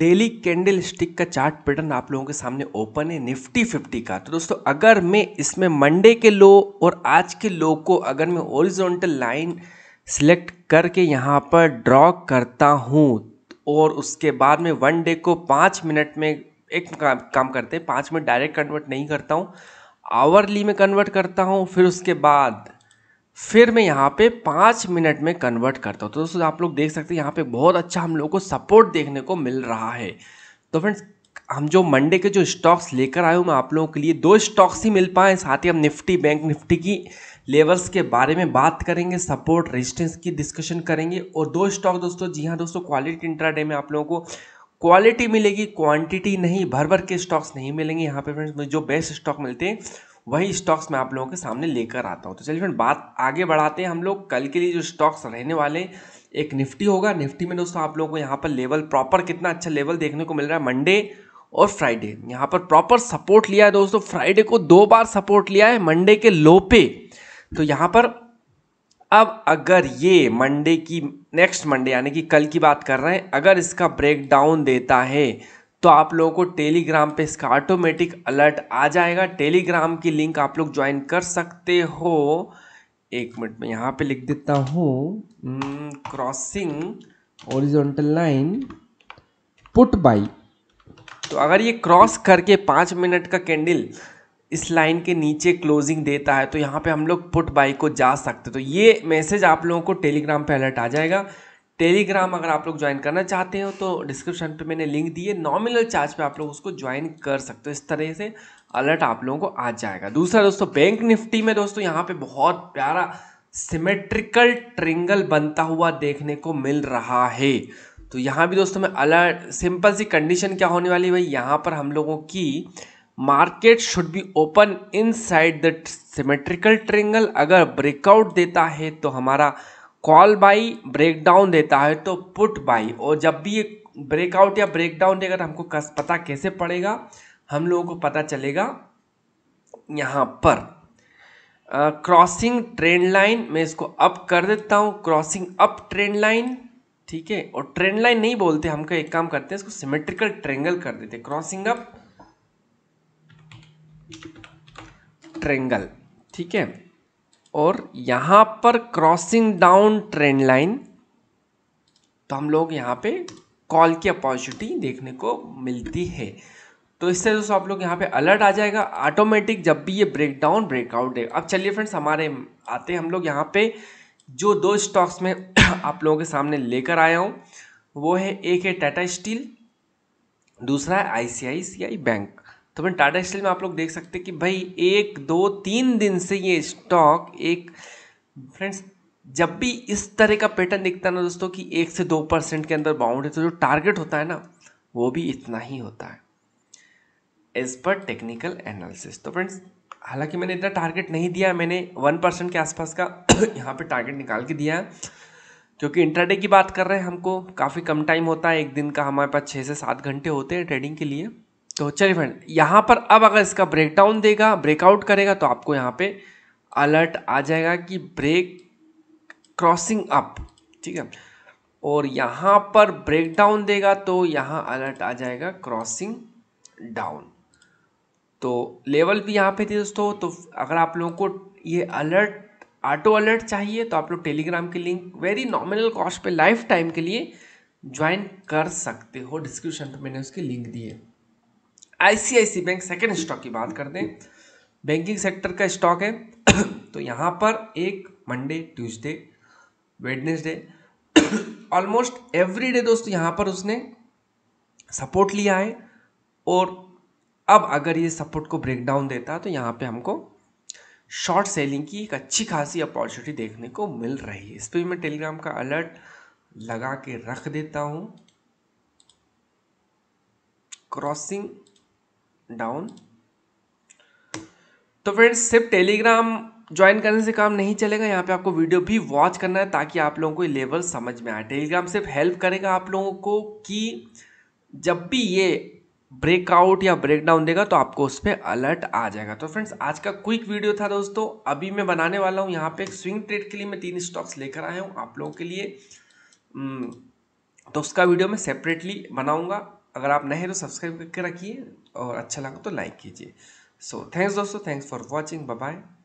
daily candle stick का chart pattern आप लोगों के सामने ओपन है निफ्टी फिफ्टी का तो दोस्तों अगर मैं इसमें मंडे के लो और आज के लो को अगर मैं ओरिजोनटल लाइन सिलेक्ट करके यहाँ पर ड्रॉ करता हूँ और उसके बाद में वन डे को पाँच मिनट में एक काम, काम करते हैं पाँच मिनट डायरेक्ट कन्वर्ट नहीं करता हूँ आवरली में कन्वर्ट करता हूँ फिर उसके बाद फिर मैं यहाँ पे पाँच मिनट में कन्वर्ट करता हूँ तो दोस्तों आप लोग देख सकते हैं यहाँ पे बहुत अच्छा हम लोगों को सपोर्ट देखने को मिल रहा है तो फ्रेंड्स हम जो मंडे के जो स्टॉक्स लेकर आए हूँ मैं आप लोगों के लिए दो स्टॉक्स ही मिल पाए साथ ही हम निफ्टी बैंक निफ्टी की लेवल्स के बारे में बात करेंगे सपोर्ट रेजिस्टेंस की डिस्कशन करेंगे और दो स्टॉक दोस्तों जी हाँ दोस्तों क्वालिटी इंट्राडे में आप लोगों को क्वालिटी मिलेगी क्वांटिटी नहीं भर भर के स्टॉक्स नहीं मिलेंगे यहाँ पे फ्रेंड्स मुझे जो बेस्ट स्टॉक मिलते हैं वही स्टॉक्स मैं आप लोगों के सामने लेकर आता हूँ तो चलिए फ्रेंड बात आगे बढ़ाते हैं हम लोग कल के लिए जो स्टॉक्स रहने वाले एक निफ्टी होगा निफ्टी में दोस्तों आप लोगों को यहाँ पर लेवल प्रॉपर कितना अच्छा लेवल देखने को मिल रहा है मंडे और फ्राइडे यहाँ पर प्रॉपर सपोर्ट लिया है दोस्तों फ्राइडे को दो बार सपोर्ट लिया है मंडे के लो पे तो यहाँ पर अब अगर ये मंडे की नेक्स्ट मंडे यानी कि कल की बात कर रहे हैं अगर इसका ब्रेकडाउन देता है तो आप लोगों को टेलीग्राम पे इसका ऑटोमेटिक अलर्ट आ जाएगा टेलीग्राम की लिंक आप लोग ज्वाइन कर सकते हो एक मिनट में यहाँ पे लिख देता हूँ crossing horizontal line put buy तो अगर ये क्रॉस करके पाँच मिनट का कैंडल इस लाइन के नीचे क्लोजिंग देता है तो यहाँ पे हम लोग पुट बाई को जा सकते तो ये मैसेज आप लोगों को टेलीग्राम पे अलर्ट आ जाएगा टेलीग्राम अगर आप लोग ज्वाइन करना चाहते हो तो डिस्क्रिप्शन पे मैंने लिंक दिए नॉमिनल चार्ज पे आप लोग उसको ज्वाइन कर सकते हो इस तरह से अलर्ट आप लोगों को आ जाएगा दूसरा दोस्तों बैंक निफ्टी में दोस्तों यहाँ पे बहुत प्यारा सिमेट्रिकल ट्रिंगल बनता हुआ देखने को मिल रहा है तो यहाँ भी दोस्तों में अलर्ट सिंपल सी कंडीशन क्या होने वाली भाई यहाँ पर हम लोगों की market should be open inside the symmetrical triangle अगर ब्रेकआउट देता है तो हमारा कॉल बाई ब्रेकडाउन देता है तो पुट बाई और जब भी ये ब्रेकआउट या ब्रेकडाउन देगा तो हमको कस पता कैसे पड़ेगा हम लोगों को पता चलेगा यहाँ पर क्रॉसिंग ट्रेंड लाइन मैं इसको अप कर देता हूँ क्रॉसिंग अप ट्रेंड लाइन ठीक है और ट्रेंड लाइन नहीं बोलते हमको एक काम करते हैं इसको सिमेट्रिकल ट्रेंगल कर देते क्रॉसिंग अप ट्रेंगल ठीक है और यहाँ पर क्रॉसिंग डाउन ट्रेंड लाइन तो हम लोग यहाँ पे कॉल की अपॉर्चुनिटी देखने को मिलती है तो इससे दोस्तों आप लोग यहाँ पे अलर्ट आ जाएगा ऑटोमेटिक जब भी ये ब्रेक डाउन ब्रेकआउट है अब चलिए फ्रेंड्स हमारे आते हम लोग यहाँ पे जो दो स्टॉक्स में आप लोगों के सामने लेकर आया हूँ वो है एक है टाटा स्टील दूसरा है आई बैंक तो फिर टाटा स्टील में आप लोग देख सकते हैं कि भाई एक दो तीन दिन से ये स्टॉक एक फ्रेंड्स जब भी इस तरह का पैटर्न दिखता है ना दोस्तों कि एक से दो परसेंट के अंदर बाउंड है तो जो टारगेट होता है ना वो भी इतना ही होता है एज पर टेक्निकल एनालिसिस तो फ्रेंड्स हालांकि मैंने इतना टारगेट नहीं दिया मैंने वन परसेंट के आसपास का यहाँ पे टारगेट निकाल के दिया है क्योंकि इंटरडे की बात कर रहे हैं हमको काफ़ी कम टाइम होता है एक दिन का हमारे पास छः से सात घंटे होते हैं ट्रेडिंग के लिए तो चलिए फ्रेंड यहाँ पर अब अगर इसका ब्रेकडाउन देगा ब्रेकआउट करेगा तो आपको यहाँ पे अलर्ट आ जाएगा कि ब्रेक क्रॉसिंग अप ठीक है और यहाँ पर ब्रेकडाउन देगा तो यहाँ अलर्ट आ जाएगा क्रॉसिंग डाउन तो लेवल भी यहाँ पे थे दोस्तों तो अगर आप लोगों को ये अलर्ट ऑटो अलर्ट चाहिए तो आप लोग टेलीग्राम की लिंक वेरी नॉमिनल कॉस्ट पे लाइफ टाइम के लिए ज्वाइन कर सकते हो डिस्क्रिप्शन पर मैंने उसकी लिंक दी है आईसीआईसी बैंक सेकेंड स्टॉक की बात कर हैं बैंकिंग सेक्टर का स्टॉक है तो यहाँ पर एक Monday Tuesday Wednesday almost every day दोस्तों यहाँ पर उसने सपोर्ट लिया है और अब अगर ये सपोर्ट को ब्रेक डाउन देता है तो यहाँ पे हमको शॉर्ट सेलिंग की एक अच्छी खासी अपॉर्चुनिटी देखने को मिल रही है इस पर मैं टेलीग्राम का अलर्ट लगा के रख देता हूँ क्रॉसिंग डाउन तो फ्रेंड्स सिर्फ टेलीग्राम ज्वाइन करने से काम नहीं चलेगा यहाँ पे आपको वीडियो भी वॉच करना है ताकि आप लोगों को ये लेवल समझ में आए टेलीग्राम सिर्फ हेल्प करेगा आप लोगों को कि जब भी ये ब्रेकआउट या ब्रेकडाउन देगा तो आपको उस पर अलर्ट आ जाएगा तो फ्रेंड्स आज का क्विक वीडियो था दोस्तों अभी मैं बनाने वाला हूँ यहाँ पे एक स्विंग ट्रेड के लिए मैं तीन स्टॉक्स लेकर आया हूँ आप लोगों के लिए हम्म, तो उसका वीडियो मैं सेपरेटली बनाऊँगा अगर आप नए हैं तो सब्सक्राइब करके रखिए और अच्छा लगा तो लाइक कीजिए सो थैंक्स दोस्तों थैंक्स फॉर वॉचिंग बाय